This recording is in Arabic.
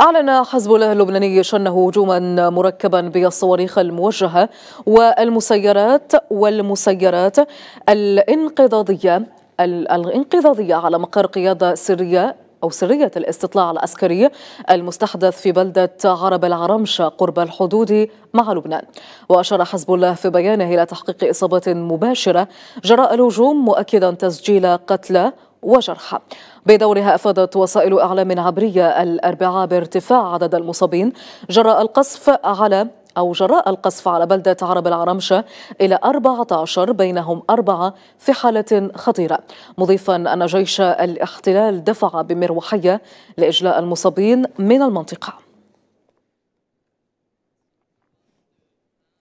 أعلن حزب الله اللبناني شن هجوما مركبا بالصواريخ الموجهة والمسيرات والمسيرات الانقضاضية الانقضاضية على مقر قيادة سرية أو سرية الاستطلاع العسكري المستحدث في بلدة عرب العرمشة قرب الحدود مع لبنان وأشار حزب الله في بيانه إلى تحقيق إصابات مباشرة جراء الهجوم مؤكدا تسجيل قتلى وجرحى بدورها أفادت وسائل أعلام عبرية الأربعاء بارتفاع عدد المصابين جراء القصف على أو جراء القصف على بلدة عرب العرمشة إلى 14 بينهم أربعة في حالة خطيرة مضيفا أن جيش الاحتلال دفع بمروحية لإجلاء المصابين من المنطقة